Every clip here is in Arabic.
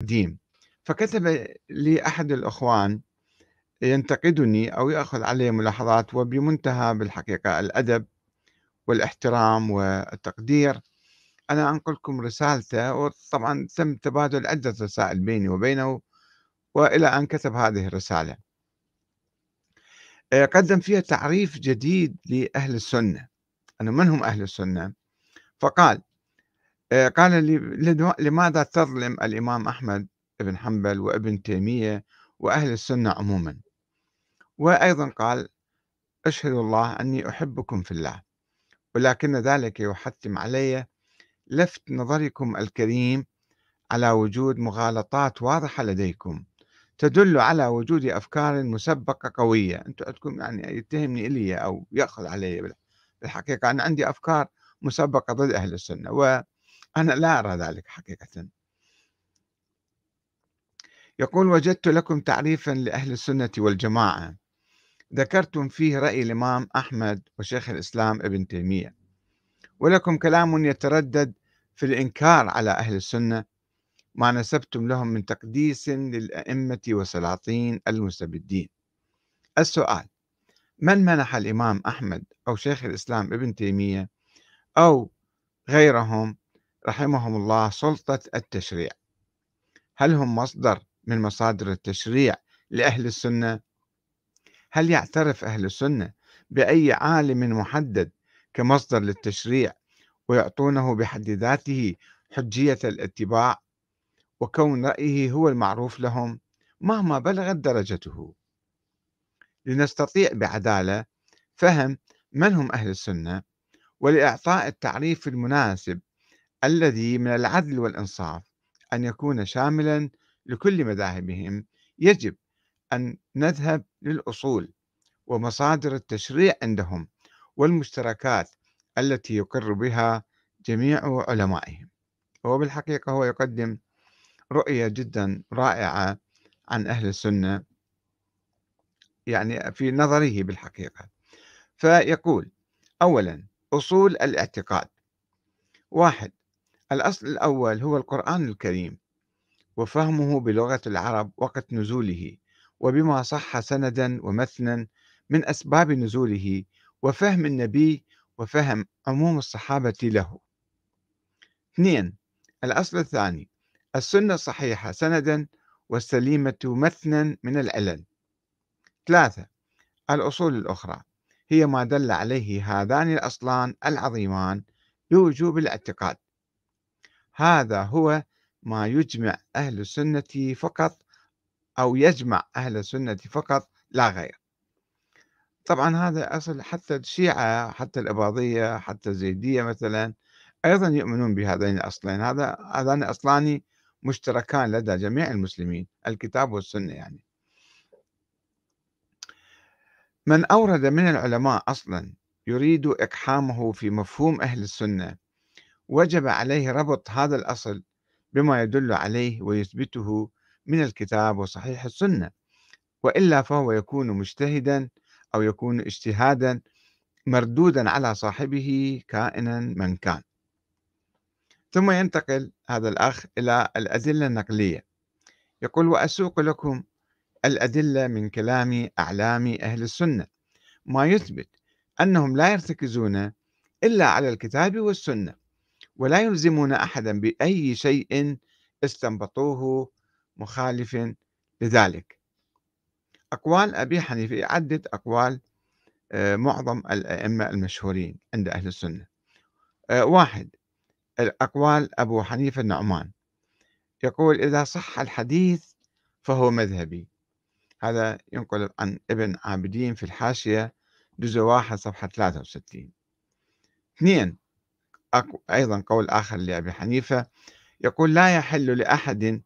قديم فكتب لي أحد الأخوان ينتقدني أو يأخذ علي ملاحظات وبمنتهى بالحقيقة الأدب والاحترام والتقدير أنا أنقلكم رسالته وطبعا تم تبادل عدة رسائل بيني وبينه وإلى أن كتب هذه الرسالة آه، قدم فيها تعريف جديد لأهل السنة أنه من هم أهل السنة فقال آه، قال لي لماذا تظلم الإمام أحمد بن حنبل وابن تيمية وأهل السنة عموما وأيضا قال أشهد الله أني أحبكم في الله ولكن ذلك يحتم علي لفت نظركم الكريم على وجود مغالطات واضحة لديكم تدل على وجود أفكار مسبقة قوية أنتم عندكم يعني يتهمني إلي أو يأخذ علي بالحقيقة أنا عندي أفكار مسبقة ضد أهل السنة و أنا لا أرى ذلك حقيقة يقول وجدت لكم تعريفا لأهل السنة والجماعة ذكرتم فيه رأي الإمام أحمد وشيخ الإسلام ابن تيمية ولكم كلام يتردد في الإنكار على أهل السنة ما نسبتم لهم من تقديس للأئمة وسلاطين المستبدين السؤال من منح الإمام أحمد أو شيخ الإسلام ابن تيمية أو غيرهم رحمهم الله سلطة التشريع هل هم مصدر من مصادر التشريع لأهل السنة؟ هل يعترف أهل السنة بأي عالم محدد كمصدر للتشريع ويعطونه بحد ذاته حجية الاتباع وكون رأيه هو المعروف لهم مهما بلغت درجته لنستطيع بعدالة فهم من هم أهل السنة ولإعطاء التعريف المناسب الذي من العدل والإنصاف أن يكون شاملا لكل مذاهبهم يجب أن نذهب للأصول ومصادر التشريع عندهم والمشتركات التي يقر بها جميع علمائهم بالحقيقة هو يقدم رؤية جدا رائعة عن أهل السنة يعني في نظره بالحقيقة فيقول أولا أصول الاعتقاد واحد الأصل الأول هو القرآن الكريم وفهمه بلغة العرب وقت نزوله وبما صح سندا ومثنا من أسباب نزوله وفهم النبي وفهم عموم الصحابة له اثنين الأصل الثاني السنة الصحيحة سندا والسليمة مثنا من العلل ثلاثة الأصول الأخرى هي ما دل عليه هذان الأصلان العظيمان بوجوب الاعتقاد هذا هو ما يجمع أهل السنة فقط أو يجمع أهل السنة فقط لا غير طبعا هذا أصل حتى الشيعة حتى الإباضية حتى الزيدية مثلا أيضا يؤمنون بهذين الأصلين هذا هذان أصلان مشتركان لدى جميع المسلمين الكتاب والسنة يعني من أورد من العلماء أصلا يريد إقحامه في مفهوم أهل السنة وجب عليه ربط هذا الأصل بما يدل عليه ويثبته من الكتاب وصحيح السنة وإلا فهو يكون مجتهدا أو يكون اجتهادا مردودا على صاحبه كائنا من كان ثم ينتقل هذا الأخ إلى الأدلة النقلية يقول وأسوق لكم الأدلة من كلام أعلام أهل السنة ما يثبت أنهم لا يرتكزون إلا على الكتاب والسنة ولا يلزمون أحدا بأي شيء استنبطوه مخالف لذلك أقوال أبي حنيفة عدة أقوال آه، معظم الأئمة المشهورين عند أهل السنة آه، واحد الأقوال أبو حنيفة النعمان يقول إذا صح الحديث فهو مذهبي هذا ينقل عن ابن عابدين في الحاشية جزء واحد صفحة 63 اثنين أيضا قول آخر لأبي حنيفة يقول لا يحل لأحد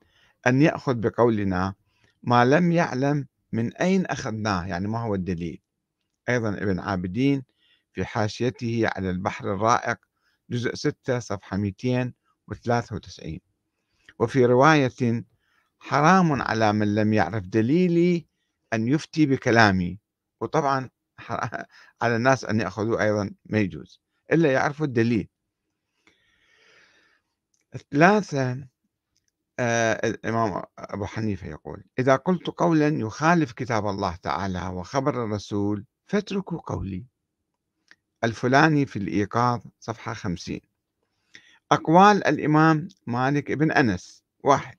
أن يأخذ بقولنا ما لم يعلم من أين أخذناه يعني ما هو الدليل أيضا ابن عابدين في حاشيته على البحر الرائق جزء 6 صفحة 293 وفي رواية حرام على من لم يعرف دليلي أن يفتي بكلامي وطبعا على الناس أن يأخذوا أيضا ما يجوز إلا يعرفوا الدليل ثلاثة آه الإمام أبو حنيفة يقول إذا قلت قولا يخالف كتاب الله تعالى وخبر الرسول فاتركوا قولي الفلاني في الإيقاظ صفحة خمسين أقوال الإمام مالك بن أنس واحد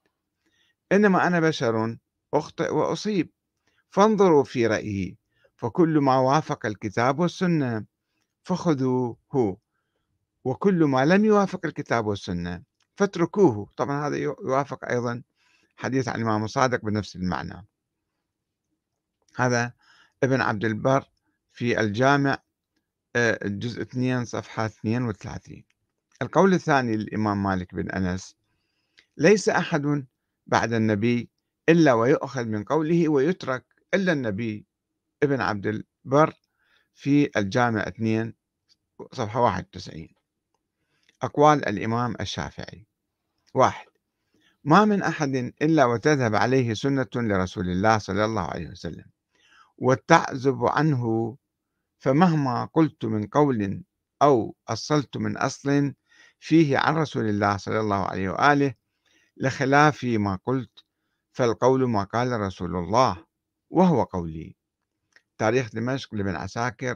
إنما أنا بشر أخطئ وأصيب فانظروا في رأيي فكل ما وافق الكتاب والسنة فخذوه وكل ما لم يوافق الكتاب والسنة فاتركوه طبعا هذا يوافق أيضا حديث عن الإمام الصادق بنفس المعنى هذا ابن عبد البر في الجامع آه، الجزء 2 صفحة 32 القول الثاني للإمام مالك بن أنس ليس أحد بعد النبي إلا ويؤخذ من قوله ويترك إلا النبي ابن عبد البر في الجامع 2 صفحة 91 أقوال الإمام الشافعي واحد ما من أحد إلا وتذهب عليه سنة لرسول الله صلى الله عليه وسلم وتعزب عنه فمهما قلت من قول أو أصلت من أصل فيه عن رسول الله صلى الله عليه وآله لخلاف ما قلت فالقول ما قال رسول الله وهو قولي تاريخ دمشق لابن عساكر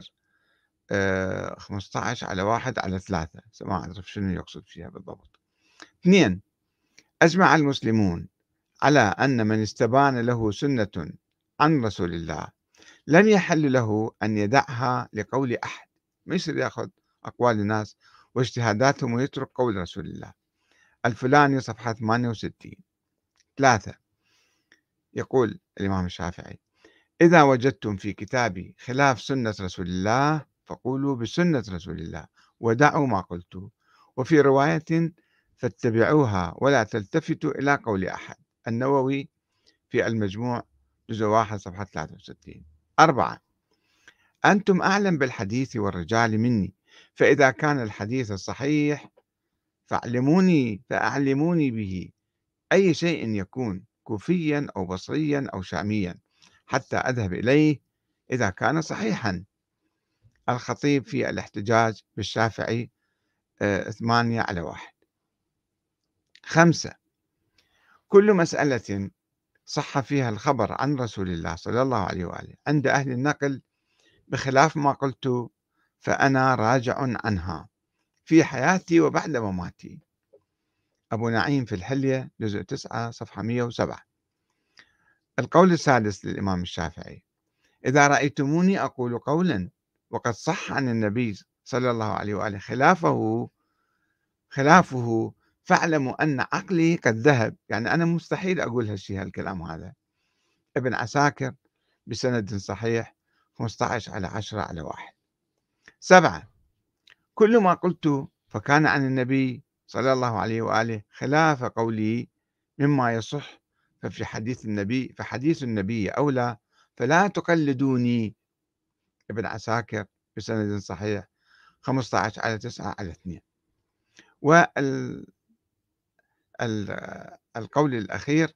15 آه، على 1 على 3 ما أعرف شنو يقصد فيها بالضبط اثنين أجمع المسلمون على أن من استبان له سنة عن رسول الله لن يحل له أن يدعها لقول أحد ما يصير يأخذ أقوال الناس واجتهاداتهم ويترك قول رسول الله الفلاني صفحة 68 ثلاثة يقول الإمام الشافعي إذا وجدتم في كتابي خلاف سنة رسول الله فقولوا بسنة رسول الله ودعوا ما قلت وفي رواية فاتبعوها ولا تلتفتوا إلى قول أحد النووي في المجموع جزء واحد صفحة 63 أربعة أنتم أعلم بالحديث والرجال مني فإذا كان الحديث الصحيح فاعلموني فأعلموني به أي شيء يكون كوفيا أو بصريا أو شاميا حتى أذهب إليه إذا كان صحيحا الخطيب في الاحتجاج بالشافعي آه، ثمانية على واحد خمسة كل مسألة صح فيها الخبر عن رسول الله صلى الله عليه وآله عند أهل النقل بخلاف ما قلت فأنا راجع عنها في حياتي وبعد مماتي أبو نعيم في الحلية جزء 9 صفحة 107 القول السادس للإمام الشافعي إذا رأيتموني أقول قولا وقد صح عن النبي صلى الله عليه وآله خلافه خلافه فاعلموا أن عقلي قد ذهب يعني أنا مستحيل أقول هالشيء هالكلام هذا ابن عساكر بسند صحيح 15 على 10 على 1 سبعة كل ما قلت فكان عن النبي صلى الله عليه وآله خلاف قولي مما يصح ففي حديث النبي فحديث النبي أولى فلا تقلدوني ابن عساكر بسند صحيح 15 على 9 على 2 وال القول الأخير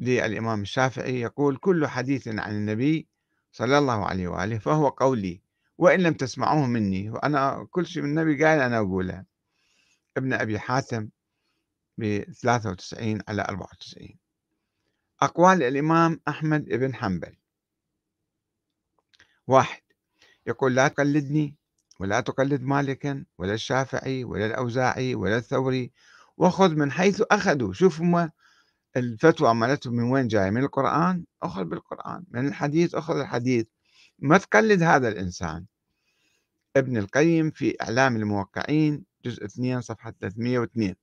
للإمام الشافعي يقول كل حديث عن النبي صلى الله عليه وآله فهو قولي وإن لم تسمعوه مني وأنا كل شيء من النبي قال أنا أقوله ابن أبي حاتم ب 93 على 94 أقوال الإمام أحمد بن حنبل واحد يقول لا تقلدني ولا تقلد مالكا ولا الشافعي ولا الأوزاعي ولا الثوري وخذ من حيث أخذوا شوف هم الفتوى مالتهم من وين جاية من القرآن أخذ بالقرآن من الحديث أخذ الحديث ما تقلد هذا الإنسان ابن القيم في إعلام الموقعين جزء 2 صفحة 302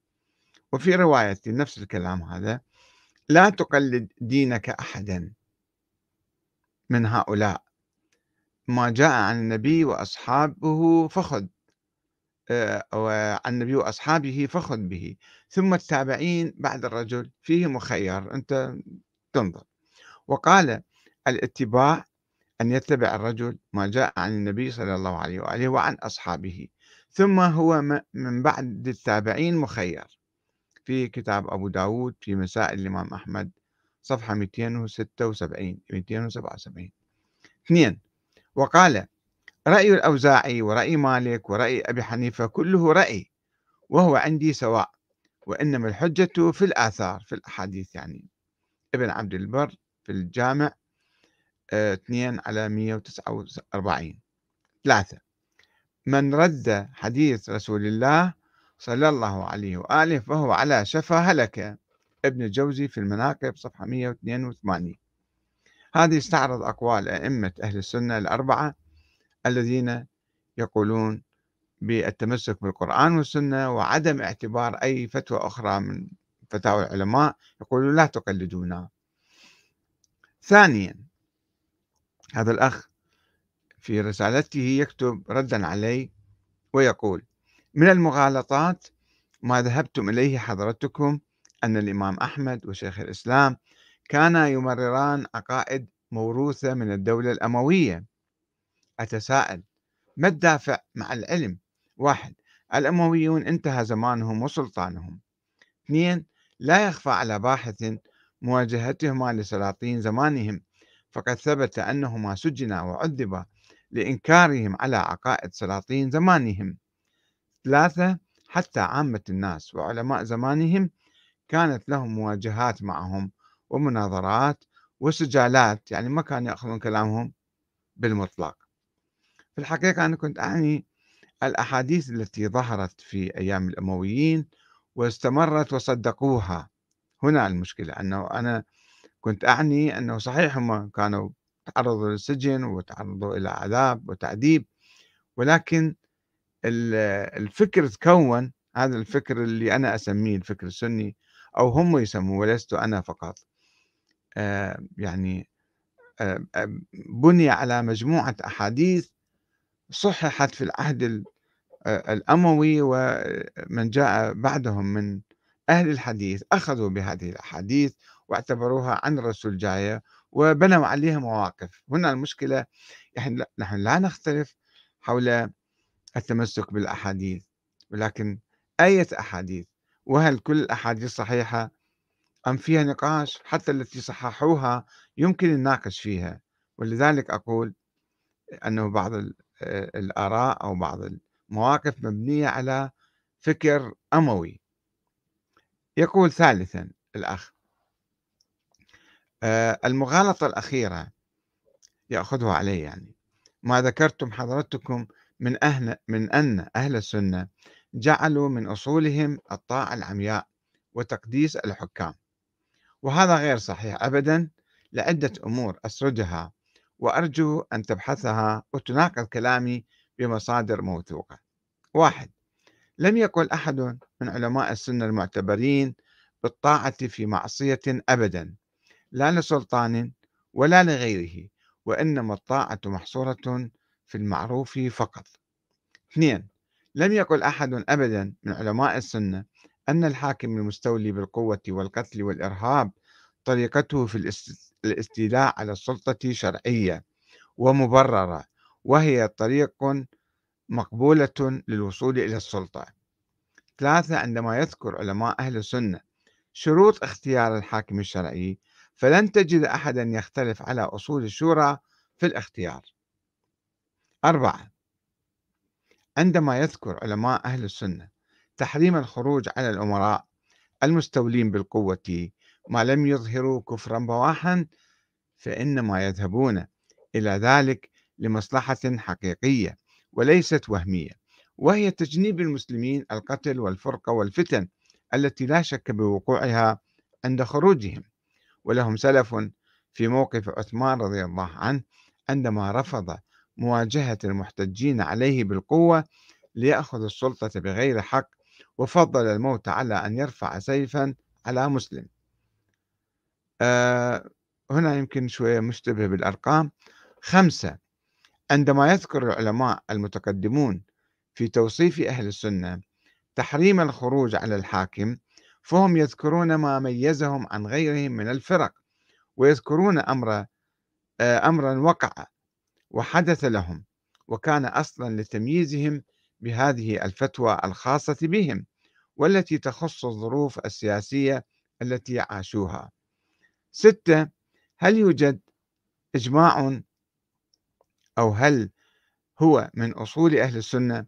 وفي رواية نفس الكلام هذا لا تقلد دينك أحدا من هؤلاء ما جاء عن النبي وأصحابه فخذ آه، وعن النبي وأصحابه فخذ به ثم التابعين بعد الرجل فيه مخير أنت تنظر وقال الاتباع أن يتبع الرجل ما جاء عن النبي صلى الله عليه وآله وعن أصحابه ثم هو من بعد التابعين مخير في كتاب أبو داود في مسائل الإمام أحمد صفحة 276 277 اثنين وقال رأي الأوزاعي ورأي مالك ورأي أبي حنيفة كله رأي وهو عندي سواء وإنما الحجة في الآثار في الأحاديث يعني ابن عبد البر في الجامع 2 آه، على 149 ثلاثة من رد حديث رسول الله صلى الله عليه وآله فهو على شفا هلك ابن الجوزي في المناقب صفحة 182 هذه استعرض أقوال أئمة أهل السنة الأربعة الذين يقولون بالتمسك بالقرآن والسنة وعدم اعتبار أي فتوى أخرى من فتاوى العلماء يقولون لا تقلدونا ثانيا هذا الأخ في رسالته يكتب ردا علي ويقول من المغالطات ما ذهبتم إليه حضرتكم أن الإمام أحمد وشيخ الإسلام كانا يمرران عقائد موروثة من الدولة الأموية أتساءل ما الدافع مع العلم واحد الأمويون انتهى زمانهم وسلطانهم اثنين لا يخفى على باحث مواجهتهما لسلاطين زمانهم فقد ثبت أنهما سجنا وعذبا لإنكارهم على عقائد سلاطين زمانهم ثلاثة حتى عامة الناس وعلماء زمانهم كانت لهم مواجهات معهم ومناظرات وسجالات يعني ما كانوا يأخذون كلامهم بالمطلق في الحقيقة أنا كنت أعني الأحاديث التي ظهرت في أيام الأمويين واستمرت وصدقوها هنا المشكلة أنه أنا كنت أعني أنه صحيح هم كانوا تعرضوا للسجن وتعرضوا إلى عذاب وتعذيب ولكن الفكر تكون هذا الفكر اللي أنا أسميه الفكر السني أو هم يسموه ولست أنا فقط آه، يعني آه، آه، بني على مجموعة أحاديث صححت في العهد الأموي ومن جاء بعدهم من أهل الحديث أخذوا بهذه الأحاديث واعتبروها عن الرسول جاية وبنوا عليها مواقف هنا المشكلة نحن لا نختلف حول التمسك بالأحاديث ولكن أية أحاديث وهل كل الأحاديث صحيحة أم فيها نقاش حتى التي صححوها يمكن الناقش فيها ولذلك أقول أنه بعض آه، الآراء أو بعض المواقف مبنية على فكر أموي يقول ثالثا الأخ آه، المغالطة الأخيرة يأخذها علي يعني ما ذكرتم حضرتكم من أهل من أن أهل السنة جعلوا من أصولهم الطاعة العمياء وتقديس الحكام وهذا غير صحيح أبدا لعدة أمور أسردها وأرجو أن تبحثها وتناقض كلامي بمصادر موثوقة واحد لم يقل أحد من علماء السنة المعتبرين بالطاعة في معصية أبدا لا لسلطان ولا لغيره وإنما الطاعة محصورة في المعروف فقط اثنين لم يقل أحد أبدا من علماء السنة أن الحاكم المستولي بالقوة والقتل والإرهاب طريقته في الاستيلاء على السلطة شرعية ومبررة وهي طريق مقبولة للوصول إلى السلطة ثلاثة عندما يذكر علماء أهل السنة شروط اختيار الحاكم الشرعي فلن تجد أحدا يختلف على أصول الشورى في الاختيار أربعة عندما يذكر علماء أهل السنة تحريم الخروج على الأمراء المستولين بالقوة ما لم يظهروا كفرا بواحا فإنما يذهبون إلى ذلك لمصلحة حقيقية وليست وهمية وهي تجنيب المسلمين القتل والفرقة والفتن التي لا شك بوقوعها عند خروجهم ولهم سلف في موقف عثمان رضي الله عنه عندما رفض مواجهة المحتجين عليه بالقوة ليأخذ السلطة بغير حق وفضل الموت على أن يرفع سيفا على مسلم أه هنا يمكن شوية مشتبه بالأرقام خمسة عندما يذكر العلماء المتقدمون في توصيف أهل السنة تحريم الخروج على الحاكم فهم يذكرون ما ميزهم عن غيرهم من الفرق ويذكرون أمر آه، أمرا وقع وحدث لهم وكان أصلا لتمييزهم بهذه الفتوى الخاصة بهم والتي تخص الظروف السياسية التي عاشوها. ستة هل يوجد إجماع أو هل هو من أصول أهل السنة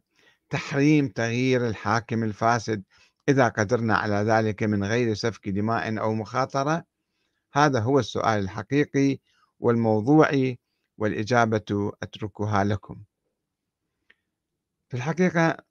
تحريم تغيير الحاكم الفاسد إذا قدرنا على ذلك من غير سفك دماء أو مخاطرة؟ هذا هو السؤال الحقيقي والموضوعي والإجابة أتركها لكم في الحقيقة